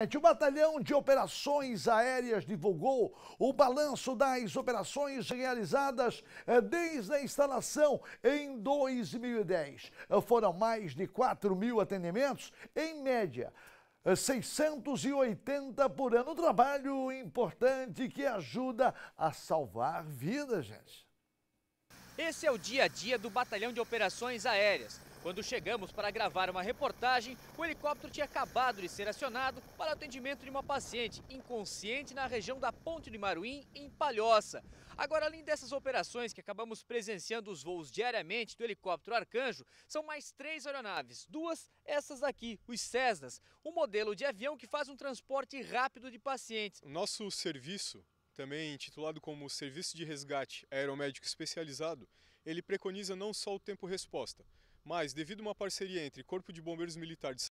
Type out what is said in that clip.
O é Batalhão de Operações Aéreas divulgou o balanço das operações realizadas eh, desde a instalação em 2010. Eh, foram mais de 4 mil atendimentos, em média. 680 eh, por ano. Um trabalho importante que ajuda a salvar vidas, gente. Esse é o dia a dia do Batalhão de Operações Aéreas. Quando chegamos para gravar uma reportagem, o helicóptero tinha acabado de ser acionado para atendimento de uma paciente inconsciente na região da Ponte de Maruim, em Palhoça. Agora, além dessas operações que acabamos presenciando os voos diariamente do helicóptero Arcanjo, são mais três aeronaves, duas essas aqui, os Cessnas, um modelo de avião que faz um transporte rápido de pacientes. Nosso serviço também intitulado como Serviço de Resgate Aeromédico Especializado, ele preconiza não só o tempo-resposta, mas, devido a uma parceria entre Corpo de Bombeiros Militares